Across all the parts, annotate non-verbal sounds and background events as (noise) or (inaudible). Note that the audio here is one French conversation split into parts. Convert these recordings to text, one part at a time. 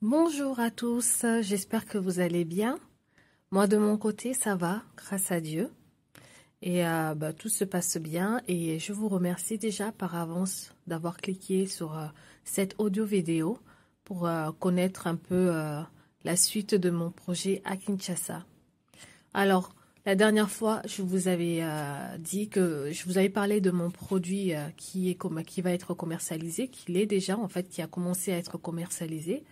Bonjour à tous, j'espère que vous allez bien. Moi de mon côté, ça va, grâce à Dieu. Et euh, bah, tout se passe bien et je vous remercie déjà par avance d'avoir cliqué sur euh, cette audio vidéo pour euh, connaître un peu la suite de mon projet à Kinshasa. Alors, la dernière fois, je vous avais euh, dit que je vous avais parlé de mon produit euh, qui, est, qui va être commercialisé, qui l'est déjà en fait, qui a commencé à être commercialisé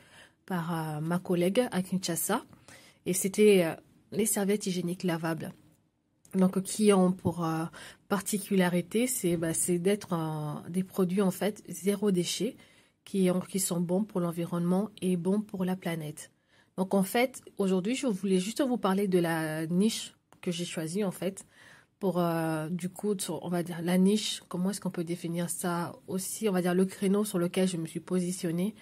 par euh, ma collègue à Kinshasa. Et c'était les serviettes hygiéniques lavables. Donc, qui ont pour particularité, c'est bah, d'être des produits en fait zéro déchet, qui, qui sont bons pour l'environnement et bons pour la planète. Donc en fait, aujourd'hui, je voulais juste vous parler de la niche que j'ai choisie en fait pour euh, du coup, on va dire la niche, comment est-ce qu'on peut définir ça aussi, on va dire le créneau sur lequel je me suis positionnée,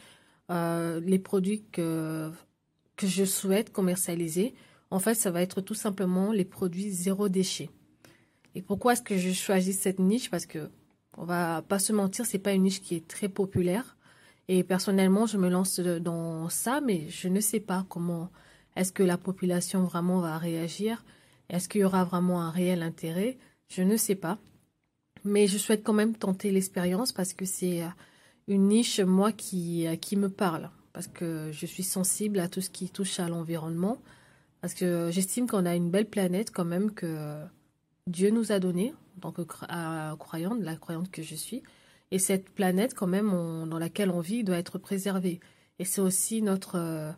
euh, les produits que, que je souhaite commercialiser. En fait, ça va être tout simplement les produits zéro déchet. Et pourquoi est-ce que je choisis cette niche Parce que on va pas se mentir, c'est pas une niche qui est très populaire. Et personnellement, je me lance dans ça, mais je ne sais pas comment. Est-ce que la population vraiment va réagir Est-ce qu'il y aura vraiment un réel intérêt Je ne sais pas. Mais je souhaite quand même tenter l'expérience parce que c'est euh, une niche, moi, qui, euh, qui me parle. Parce que je suis sensible à tout ce qui touche à l'environnement. Parce que j'estime qu'on a une belle planète quand même que Dieu nous a donnée, en tant que euh, croyante, la croyante que je suis. Et cette planète, quand même, dans laquelle on vit, doit être préservée. Et c'est aussi notre, euh,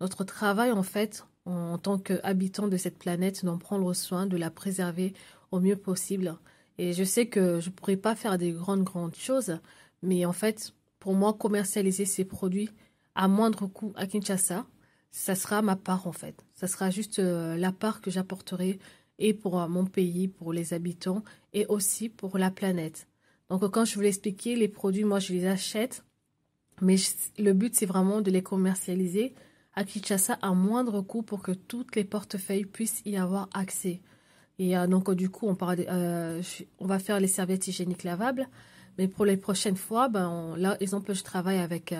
notre travail, en fait, en, tant qu'habitants de cette planète, d'en prendre soin, de la préserver au mieux possible. Et je sais que je ne pourrais pas faire des grandes, grandes choses, mais en fait, pour moi, commercialiser ces produits à moindre coût à Kinshasa, ça sera ma part, en fait. Ça sera juste euh, la part que j'apporterai et pour mon pays, pour les habitants, et aussi pour la planète. Donc, quand je vous l'expliquais, les produits, moi, je les achète. Mais le but, c'est vraiment de les commercialiser à Kinshasa à moindre coût pour que toutes les portefeuilles puissent y avoir accès. Et euh, donc, euh, du coup, on, euh, on va faire les serviettes hygiéniques lavables. Mais pour les prochaines fois, ben, on, là, exemple, je travaille avec,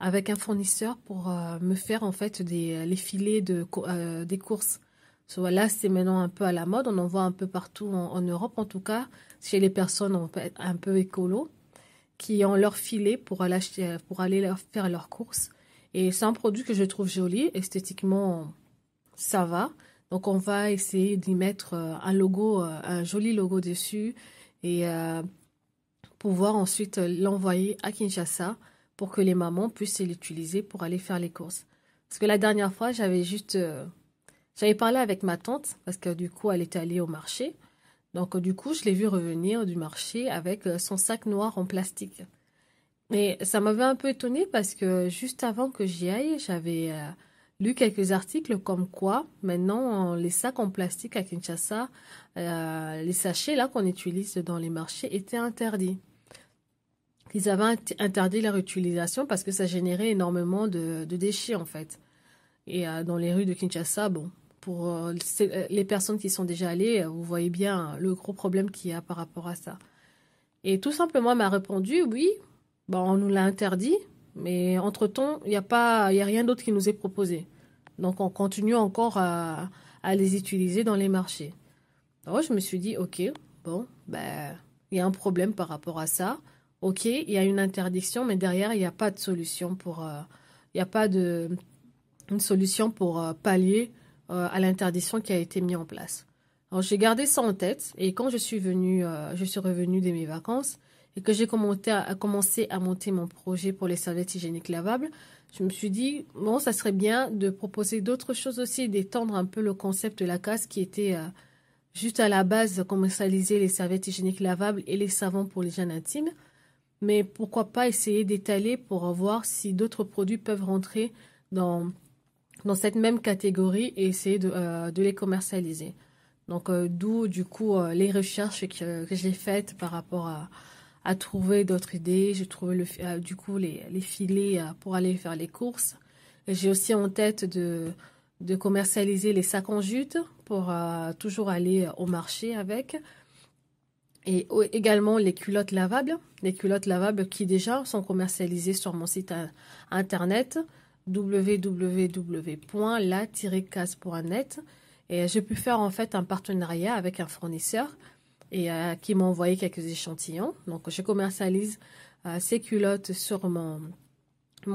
avec un fournisseur pour me faire, en fait, les filets de, des courses. Là, c'est maintenant un peu à la mode. On en voit un peu partout en, Europe, en tout cas, chez les personnes un peu écolo, qui ont leur filet pour aller, pour aller faire leurs courses. Et c'est un produit que je trouve joli. Esthétiquement, ça va. Donc, on va essayer d'y mettre euh, un logo, euh, un joli logo dessus et euh, pouvoir ensuite l'envoyer à Kinshasa pour que les mamans puissent l'utiliser pour aller faire les courses. Parce que la dernière fois, j'avais juste. J'avais parlé avec ma tante parce que du coup, elle était allée au marché. Donc du coup, je l'ai vue revenir du marché avec euh, son sac noir en plastique. Et ça m'avait un peu étonnée parce que juste avant que j'y aille, j'avais euh, lu quelques articles comme quoi maintenant les sacs en plastique à Kinshasa, euh, les sachets là qu'on utilise dans les marchés étaient interdits. Ils avaient interdit leur utilisation parce que ça générait énormément de, déchets en fait. Et dans les rues de Kinshasa, bon, pour euh, euh, les personnes qui sont déjà allées, euh, vous voyez bien le gros problème qu'il y a par rapport à ça. Et tout simplement m'a répondu oui, bon, on nous l'a interdit, mais entre-temps, il n'y a, pas, a rien d'autre qui nous est proposé. Donc on continue encore à, les utiliser dans les marchés. Alors je me suis dit, ok, bon, ben, il y a un problème par rapport à ça. Ok, il y a une interdiction, mais derrière, il n'y a pas de solution pour... Il n'y a pas de, une solution pour pallier euh, à l'interdiction qui a été mise en place. Alors j'ai gardé ça en tête et quand je suis venue, euh, je suis revenue de mes vacances et que j'ai à, commencé à monter mon projet pour les serviettes hygiéniques lavables, je me suis dit bon, ça serait bien de proposer d'autres choses aussi, d'étendre un peu le concept de la casse qui était euh, juste à la base commercialiser les serviettes hygiéniques lavables et les savons pour les jeunes intimes. Mais pourquoi pas essayer d'étaler pour voir si d'autres produits peuvent rentrer dans dans cette même catégorie et essayer de, euh, les commercialiser. Donc, euh, d'où, du coup, euh, les recherches que, j'ai faites par rapport à, trouver d'autres idées. J'ai trouvé, du coup, les, les filets pour aller faire les courses. J'ai aussi en tête de, de commercialiser les sacs en jute pour toujours aller au marché avec. Et également les culottes lavables. Les culottes lavables qui déjà sont commercialisées sur mon site Internet www.la-case.net et euh, j'ai pu faire en fait un partenariat avec un fournisseur et euh, qui m'a envoyé quelques échantillons. Donc je commercialise euh, ces culottes sur mon,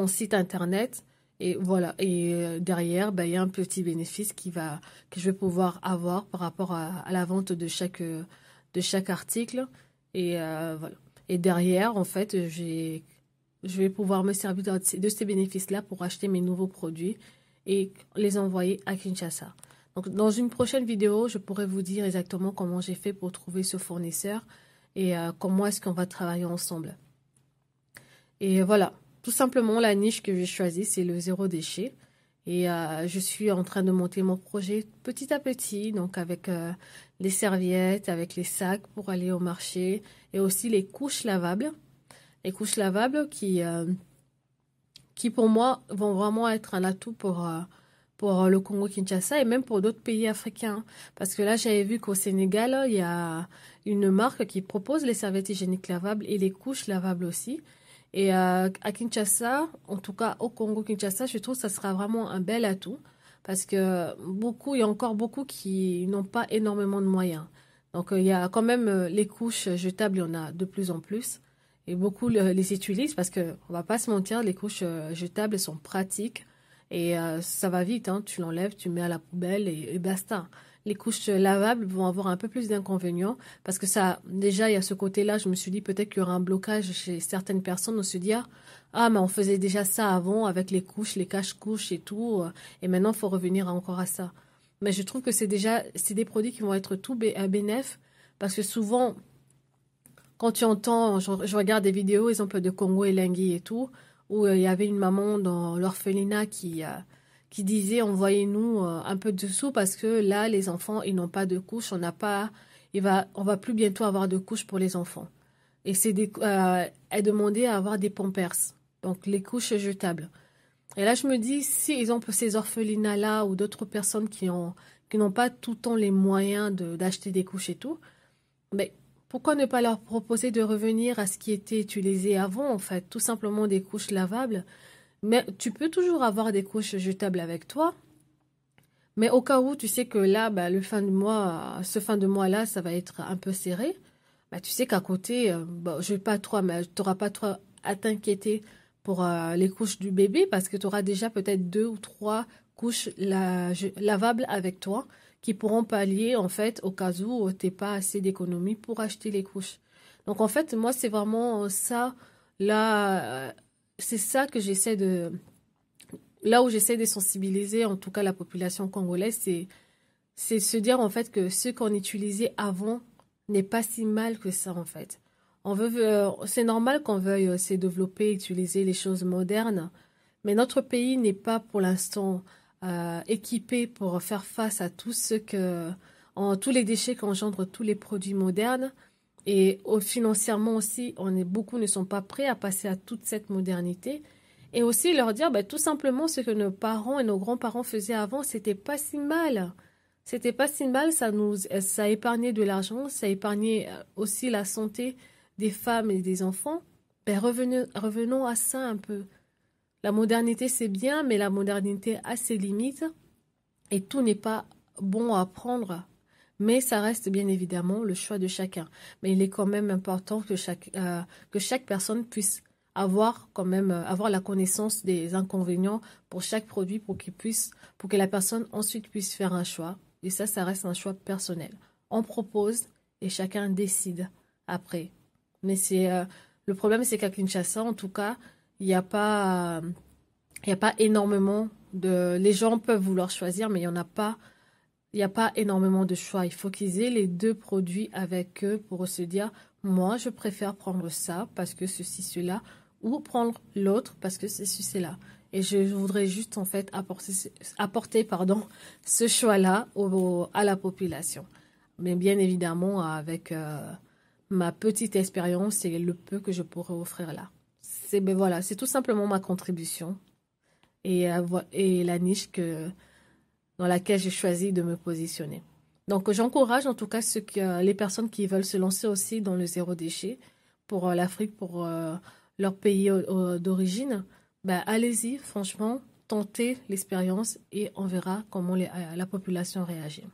site internet et voilà et derrière ben, il y a un petit bénéfice qui va que je vais pouvoir avoir par rapport à, la vente de chaque de chaque article et voilà. Et derrière en fait j'ai je vais pouvoir me servir de ces bénéfices-là pour acheter mes nouveaux produits et les envoyer à Kinshasa. Donc, dans une prochaine vidéo, je pourrai vous dire exactement comment j'ai fait pour trouver ce fournisseur et euh, comment est-ce qu'on va travailler ensemble. Et voilà, tout simplement, la niche que j'ai choisie, c'est le zéro déchet. Et euh, je suis en train de monter mon projet petit à petit, donc avec euh, les serviettes, avec les sacs pour aller au marché et aussi les couches lavables les couches lavables qui, euh, qui pour moi vont vraiment être un atout pour, euh, pour euh, le Congo-Kinshasa et même pour d'autres pays africains. Parce que là, j'avais vu qu'au Sénégal, il y a une marque qui propose les serviettes hygiéniques lavables et les couches lavables aussi. Et à Kinshasa, en tout cas au Congo-Kinshasa, je trouve que ça sera vraiment un bel atout parce que beaucoup, il y a encore beaucoup qui n'ont pas énormément de moyens. Donc il y a quand même les couches jetables, il y en a de plus en plus et beaucoup les utilisent parce que on va pas se mentir, les couches euh, jetables sont pratiques et euh, ça va vite. Hein. tu l'enlèves, tu mets à la poubelle et, basta. Les couches euh, lavables vont avoir un peu plus d'inconvénients parce que ça, déjà, il y a ce côté-là. Je me suis dit peut-être qu'il y aura un blocage chez certaines personnes de se dire ah, ah mais on faisait déjà ça avant avec les couches, les caches-couches et tout, et maintenant faut revenir encore à ça. Mais je trouve que c'est déjà c'est des produits qui vont être tout à bénéf parce que souvent quand tu entends, je, regarde des vidéos, exemple de Congo et Lingui et tout, où euh, il y avait une maman dans l'orphelinat qui, euh, qui disait envoyez-nous euh, un peu de sous parce que là, les enfants, ils n'ont pas de couches, on n'a pas, On va, on va plus bientôt avoir de couches pour les enfants. Et c'est elle demandait à avoir des pompers donc les couches jetables. Et là, je me dis, si, exemple, ces orphelinats-là ou d'autres personnes qui ont qui n'ont pas tout le temps les moyens d'acheter des couches et tout, mais pourquoi ne pas leur proposer de revenir à ce qui était utilisé avant, en fait, tout simplement des couches lavables Mais tu peux toujours avoir des couches jetables avec toi. Mais au cas où tu sais que là, bah, le fin de mois, ce fin de mois-là, ça va être un peu serré, bah, tu sais qu'à côté, euh, bah, je vais pas trop, mais tu n'auras pas trop à t'inquiéter pour euh, les couches du bébé parce que tu auras déjà peut-être deux ou trois couches lavables avec toi qui pourront pallier en fait au cas où euh, tu n'as pas assez d'économies pour acheter les couches. Donc en fait, moi, c'est vraiment euh, ça, là, euh, c'est ça que j'essaie de... Là où j'essaie de sensibiliser, en tout cas la population congolaise, c'est, c'est se dire en fait que ce qu'on utilisait avant n'est pas si mal que ça en fait. On veut, c'est normal qu'on veuille se développer, utiliser les choses modernes, mais notre pays n'est pas pour l'instant euh, équipés pour faire face à tout ce que, en, tous les déchets qu'engendrent tous les produits modernes. Et au, financièrement aussi, on est, beaucoup ne sont pas prêts à passer à toute cette modernité. Et aussi leur dire bah, tout simplement ce que nos parents et nos grands-parents faisaient avant, c'était pas si mal. C'était pas si mal, ça nous ça épargnait de l'argent, ça épargnait euh, aussi la santé des femmes et des enfants. Ben, revenons, revenons à ça un peu. La modernité, c'est bien, mais la modernité a ses limites et tout n'est pas bon à prendre. Mais ça reste bien évidemment le choix de chacun. Mais il est quand même important que chaque, euh, que chaque personne puisse avoir quand même euh, avoir la connaissance des inconvénients pour chaque produit pour qu'il puisse pour que la personne ensuite puisse faire un choix et ça ça reste un choix personnel on propose et chacun décide après mais c'est euh, le problème c'est qu'à Kinshasa en tout cas il n'y a pas il a pas énormément de les gens peuvent vouloir choisir mais il y en a pas il n'y a pas énormément de choix il faut qu'ils aient les deux produits avec eux pour se dire moi je préfère prendre ça parce que ceci cela ou prendre l'autre parce que ceci cela et je voudrais juste en fait apporter apporter pardon (laughs) ce choix là à la population mais bien évidemment avec euh, ma petite expérience et le peu que je pourrais offrir là c'est ben voilà, c'est tout simplement ma contribution et, euh, et la niche que, dans laquelle j'ai choisi de me positionner. Donc j'encourage en tout cas euh, les personnes qui veulent se lancer aussi dans le zéro déchet pour euh, l'Afrique, pour leur pays d'origine. Ben, allez-y, franchement, tentez l'expérience et on verra comment la population réagit.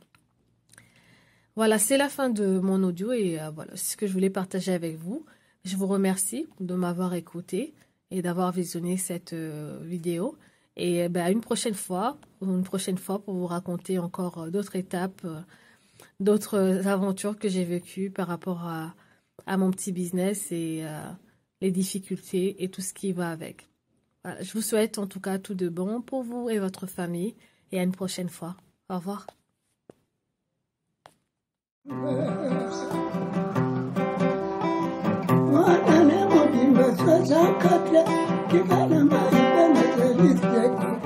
Voilà, c'est la fin de mon audio et voilà, c'est ce que je voulais partager avec vous. Je vous remercie de m'avoir écouté et d'avoir visionné cette euh, vidéo. Et eh ben, une prochaine fois, une prochaine fois pour vous raconter encore euh, d'autres étapes, euh, d'autres aventures que j'ai vécues par rapport à, mon petit business et les difficultés et tout ce qui va avec. je vous souhaite en tout cas tout de bon pour vous et votre famille et à une prochaine fois. Au revoir. وأنا مدينة سكتلة كيف أنا ما يبنى ذلك